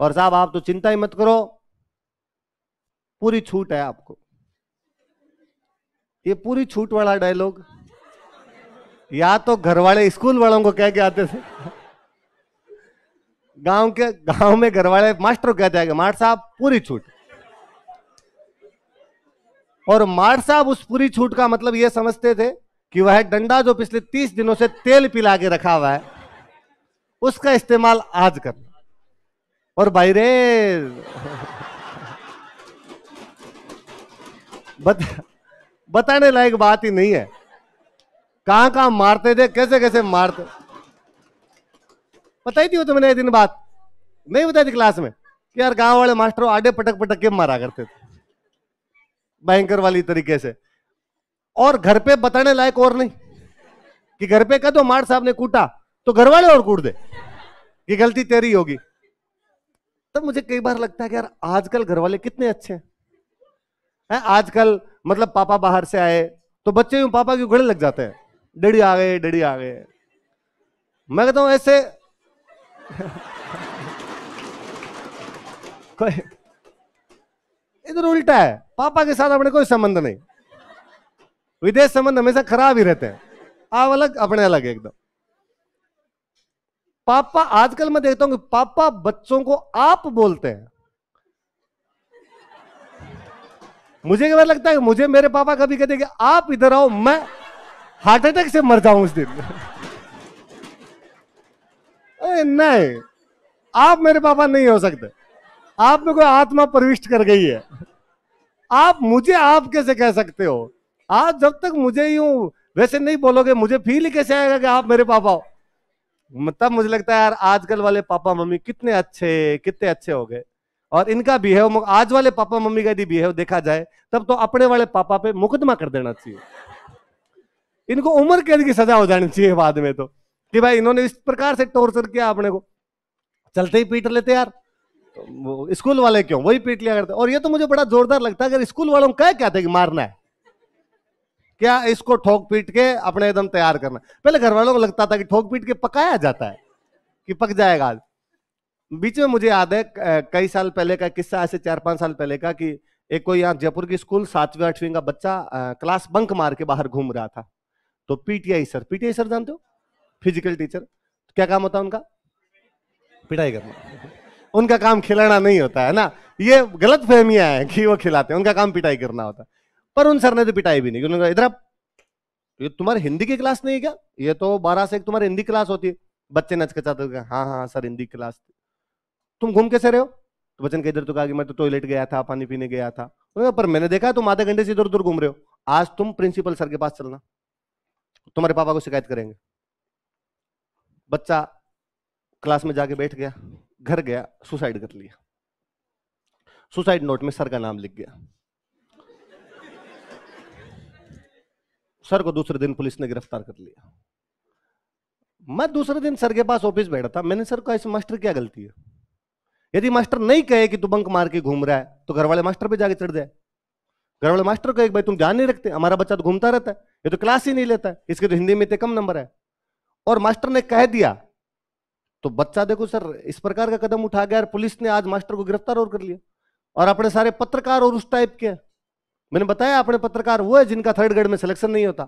और साहब आप तो चिंता ही मत करो पूरी छूट है आपको ये पूरी छूट वाला डायलॉग या तो घर वाले स्कूल वालों को कह के आते थे गांव के गांव में घर वाले मास्टर को कहते हैं मार्ट साहब पूरी छूट और मार साहब उस पूरी छूट का मतलब यह समझते थे कि वह डंडा जो पिछले तीस दिनों से तेल पिला के रखा हुआ है उसका इस्तेमाल आज कर और बाहरे बत, बताने लायक बात ही नहीं है कहां कहां मारते थे कैसे कैसे मारते बताई थी वो तुमने एक दिन बात नहीं बताई थी क्लास में कि यार गांव वाले मास्टर आडे पटक पटक के मारा करते थे भयंकर वाली तरीके से और घर पे बताने लायक और नहीं कि घर पे कह दो मार साहब ने कूटा तो घर वाले और कूट दे कि गलती तेरी होगी तब मुझे कई बार लगता है कि यार आजकल घर वाले कितने अच्छे हैं है? आजकल मतलब पापा बाहर से आए तो बच्चे यूं पापा क्यों घड़े लग जाते हैं डेडी आ गए डेडी आ गए मैं कहता हूं ऐसे कोई इधर उल्टा है पापा के साथ अपने कोई संबंध नहीं विदेश संबंध हमेशा खराब ही रहते हैं आप अलग अपने अलग एकदम पापा आजकल मैं देखता हूं कि पापा बच्चों को आप बोलते हैं मुझे क्या लगता है मुझे मेरे पापा कभी कहते कि आप इधर आओ मैं हार्ट अटैक से मर जाऊं उस दिन अरे नहीं आप मेरे पापा नहीं हो सकते आप में कोई आत्मा प्रविष्ट कर गई है आप मुझे आप कैसे कह सकते हो आप जब तक मुझे यूं वैसे नहीं बोलोगे मुझे फील कैसे आएगा कि आप मेरे पापा हो मतलब मुझे लगता है यार आजकल वाले पापा मम्मी कितने अच्छे कितने अच्छे हो गए और इनका बिहेव आज वाले पापा मम्मी का यदि बिहेव देखा जाए तब तो अपने वाले पापा पे मुकदमा कर देना चाहिए इनको उम्र कैद की सजा हो जानी चाहिए बाद में तो कि भाई इन्होंने इस प्रकार से टॉर्चर किया अपने को चलते ही पीट लेते यार तो स्कूल वाले क्यों वही पीट लिया करते और ये तो मुझे बड़ा जोरदार लगता है अगर स्कूल वालों कह क्या हैं कि मारना है क्या इसको ठोक पीट के अपने एकदम तैयार करना पहले घर वालों को लगता था कि ठोक पीट के पकाया जाता है कि पक जाएगा आज बीच में मुझे याद है कई साल पहले का किस्सा ऐसे चार पांच साल पहले का कि एक कोई यहाँ जयपुर की स्कूल सातवीं आठवीं का बच्चा क्लास बंक मार के बाहर घूम रहा था तो पीटीआई सर पीटीआई सर जानते हो फिजिकल टीचर तो क्या काम होता है उनका पिटाई करना उनका काम खिलाना नहीं होता है ना ये गलत फहमियां है कि वो खिलाते हैं उनका काम पिटाई करना होता है पर उन सर ने तो पिटाई भी नहीं उन्होंने इधर ये तुम्हारी हिंदी की क्लास नहीं क्या ये तो बारह से एक तुम्हारी हिंदी क्लास होती है बच्चे नचकचाते हाँ हाँ हा, सर हिंदी क्लास थी तुम घूम कैसे रहे हो तो बच्चन के इधर तो कहा कि मैं तो टॉयलेट गया था पानी पीने गया था पर मैंने देखा तुम आधे घंटे से इधर उधर घूम रहे हो आज तुम प्रिंसिपल सर के पास चलना तुम्हारे पापा को शिकायत करेंगे बच्चा क्लास में जाके बैठ गया घर गया सुसाइड कर लिया सुसाइड नोट में सर का नाम लिख गया सर को दूसरे दिन पुलिस ने गिरफ्तार कर लिया मैं दूसरे दिन सर के पास ऑफिस बैठा था मैंने सर कहा इस मास्टर क्या गलती है यदि मास्टर नहीं कहे कि तू बंक मार के घूम रहा है तो घर वाले मास्टर पे जाके चढ़ जाए घर वाले मास्टर कहे भाई तुम ध्यान नहीं रखते हमारा बच्चा तो घूमता रहता है ये तो क्लास ही नहीं लेता है इसके तो हिंदी में इतने कम नंबर है और मास्टर ने कह दिया तो बच्चा देखो सर इस प्रकार का कदम उठा गया और पुलिस ने आज मास्टर को गिरफ्तार और कर लिया और अपने सारे पत्रकार और उस टाइप के मैंने बताया अपने पत्रकार वो है जिनका थर्ड ग्रेड में सिलेक्शन नहीं होता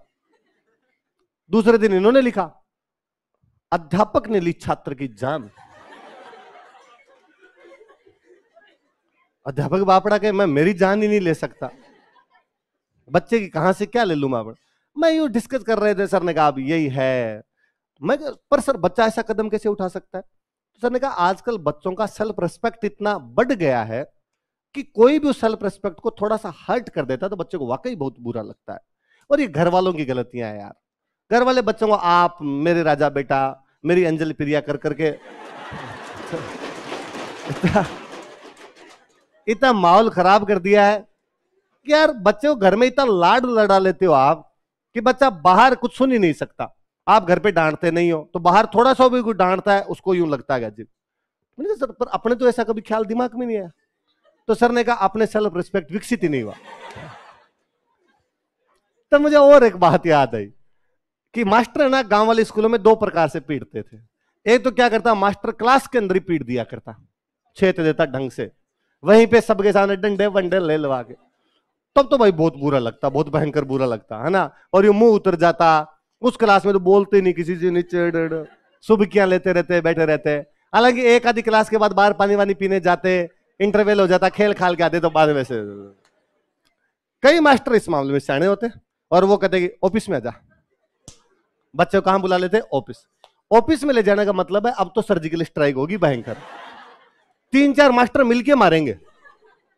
दूसरे दिन इन्होंने लिखा अध्यापक ने ली छात्र की जान अध्यापक बापड़ा के मैं मेरी जान ही नहीं ले सकता बच्चे की कहां से क्या ले लू बापड़ा मैं यू डिस्कस कर रहे थे सर ने कहा अब यही है मैं पर सर बच्चा ऐसा कदम कैसे उठा सकता है तो सर ने कहा आजकल बच्चों का सेल्फ रेस्पेक्ट इतना बढ़ गया है कि कोई भी उस सेल्फ रेस्पेक्ट को थोड़ा सा हर्ट कर देता है तो बच्चे को वाकई बहुत बुरा लगता है और ये घर वालों की गलतियां हैं यार घर वाले बच्चों को आप मेरे राजा बेटा मेरी अंजलि प्रिया कर करके इतना, इतना माहौल खराब कर दिया है कि यार बच्चे को घर में इतना लाड लड़ा लेते हो आप कि बच्चा बाहर कुछ सुन ही नहीं सकता आप घर पे डांटते नहीं हो तो बाहर थोड़ा सा भी कोई डांटता है उसको यूं लगता है जी सर पर अपने तो ऐसा कभी ख्याल दिमाग में नहीं आया तो सर ने कहा अपने सेल्फ रिस्पेक्ट विकसित ही नहीं हुआ तो मुझे और एक बात याद आई कि मास्टर ना गांव वाले स्कूलों में दो प्रकार से पीटते थे एक तो क्या करता मास्टर क्लास के अंदर ही पीट दिया करता छेत तो देता ढंग से वहीं पे सबके सामने डंडे वंडे ले लवा के तब तो भाई बहुत बुरा लगता बहुत भयंकर बुरा लगता है ना और ये मुंह उतर जाता उस क्लास में तो बोलते नहीं किसी से नीचे सुबह क्या लेते रहते बैठे रहते हालांकि एक आधी क्लास के बाद बाहर पानी वानी पीने जाते इंटरवेल हो जाता खेल खाल के आते तो बाद में से कई मास्टर इस मामले में सियाने होते और वो कहते कि ऑफिस में आ जा बच्चे को कहाँ बुला लेते ऑफिस ऑफिस में ले जाने का मतलब है अब तो सर्जिकल स्ट्राइक होगी भयंकर तीन चार मास्टर मिलके मारेंगे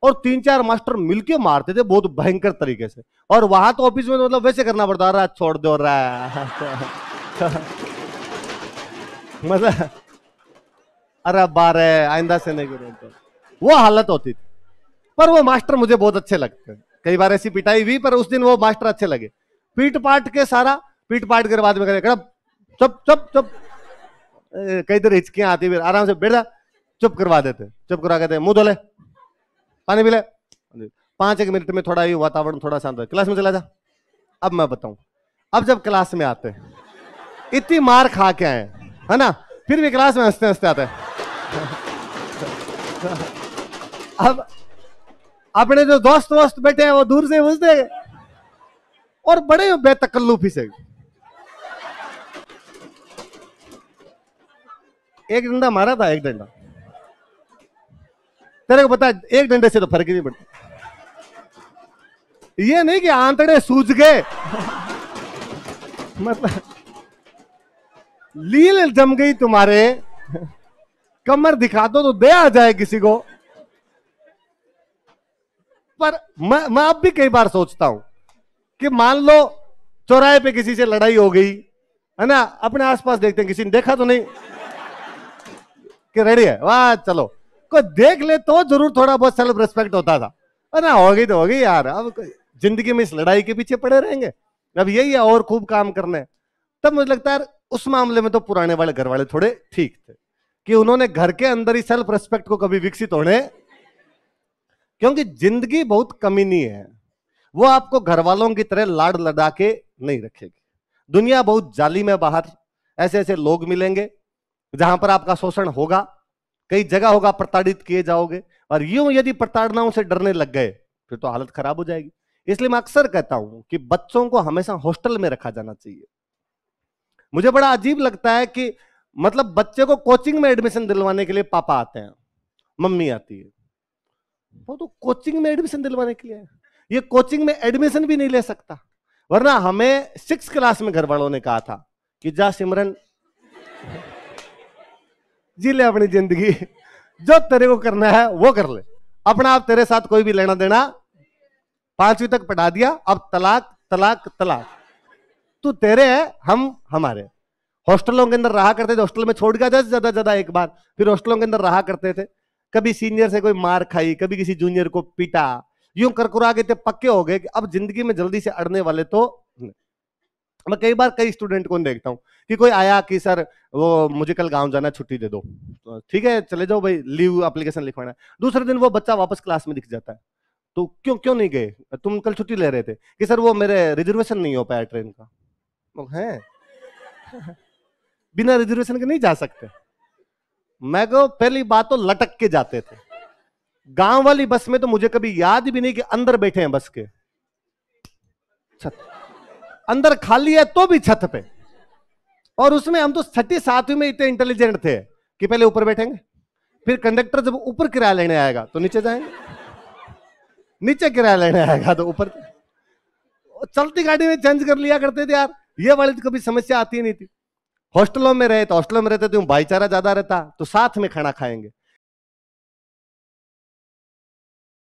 और तीन चार मास्टर मिलके मारते थे बहुत भयंकर तरीके से और वहां तो ऑफिस में तो मतलब वैसे करना पड़ता रहा छोड़ दो रहा मतलब अरे बारे आइंदा से नहीं करो तो वो हालत होती थी पर वो मास्टर मुझे बहुत अच्छे लगते कई बार ऐसी पिटाई हुई पर उस दिन वो मास्टर अच्छे लगे पीट पाट के सारा पीट पाट कर बाद में करे कड़प चुप चुप चुप कई तरह हिचकियां आती फिर आराम से बेटा चुप करवा देते चुप करवा देते मुंह धोले पानी पी ले पांच एक मिनट में थोड़ा ही वातावरण थोड़ा शांत क्लास में चला जा अब मैं बताऊं अब जब क्लास में आते इतनी मार खा के आए है ना फिर भी क्लास में हंसते हंसते आते अब अपने जो दोस्त वोस्त बैठे हैं वो दूर से पूछते और बड़े बेतकल्लुफी से एक डंडा मारा था एक डंडा तेरे को पता एक डंडे से तो फर्क ही नहीं पड़ता ये नहीं कि आंतड़े सूझ गए मतलब लील जम गई तुम्हारे कमर दिखा दो तो दे आ जाए किसी को पर मैं मैं अब भी कई बार सोचता हूं कि मान लो चौराहे पे किसी से लड़ाई हो गई है ना अपने आसपास देखते हैं किसी ने देखा तो नहीं कि रेडी है वाह चलो कोई देख ले तो जरूर थोड़ा बहुत सेल्फ रिस्पेक्ट होता था है ना हो गई तो हो गई यार अब जिंदगी में इस लड़ाई के पीछे पड़े रहेंगे अब यही है और खूब काम करने तब मुझे लगता है उस मामले में तो पुराने वाले घर वाले थोड़े ठीक थे कि उन्होंने घर के अंदर ही सेल्फ रेस्पेक्ट को कभी विकसित होने क्योंकि जिंदगी बहुत कमीनी है वो आपको घर वालों की तरह लाड़ लड़ा के नहीं रखेगी दुनिया बहुत जाली में बाहर ऐसे ऐसे लोग मिलेंगे जहां पर आपका शोषण होगा कई जगह होगा प्रताड़ित किए जाओगे और यूं यदि प्रताड़नाओं से डरने लग गए फिर तो हालत खराब हो जाएगी इसलिए मैं अक्सर कहता हूं कि बच्चों को हमेशा हॉस्टल में रखा जाना चाहिए मुझे बड़ा अजीब लगता है कि मतलब बच्चे को कोचिंग में एडमिशन दिलवाने के लिए पापा आते हैं मम्मी आती है वो तो कोचिंग में एडमिशन दिलवाने के लिए ये कोचिंग में एडमिशन भी नहीं ले सकता वरना हमें सिक्स क्लास में घर वालों ने कहा था कि जा सिमरन जी ले अपनी जिंदगी जो तेरे को करना है वो कर ले अपना आप तेरे साथ कोई भी लेना देना पांचवी तक पढ़ा दिया अब तलाक तलाक तलाक तू तेरे है हम हमारे हॉस्टलों के अंदर रहा करते थे हॉस्टल में छोड़ गया ज्यादा ज्यादा एक बार फिर हॉस्टलों के अंदर रहा करते थे कभी सीनियर से कोई मार खाई कभी किसी जूनियर को पीटा यूं करकुरा गए थे पक्के हो गए कि अब जिंदगी में जल्दी से अड़ने वाले तो मैं कई बार कई स्टूडेंट को देखता हूँ कि कोई आया कि सर वो मुझे कल गांव जाना छुट्टी दे दो तो ठीक है चले जाओ भाई लीव एप्लीकेशन लिखवाना दूसरे दिन वो बच्चा वापस क्लास में दिख जाता है तो क्यों क्यों नहीं गए तुम कल छुट्टी ले रहे थे कि सर वो मेरे रिजर्वेशन नहीं हो पाया ट्रेन का है बिना रिजर्वेशन के नहीं जा सकते मैं को पहली बात तो लटक के जाते थे गांव वाली बस में तो मुझे कभी याद भी नहीं कि अंदर बैठे हैं बस के छत अंदर खाली है तो भी छत पे और उसमें हम तो छठी सातवीं में इतने इंटेलिजेंट थे कि पहले ऊपर बैठेंगे फिर कंडक्टर जब ऊपर किराया लेने आएगा तो नीचे जाएंगे नीचे किराया लेने आएगा तो ऊपर चलती गाड़ी में चेंज कर लिया करते थे यार ये वाली तो कभी समस्या आती नहीं थी हॉस्टलों में रहे तो हॉस्टलों में रहते तो भाईचारा ज्यादा रहता तो साथ में खाना खाएंगे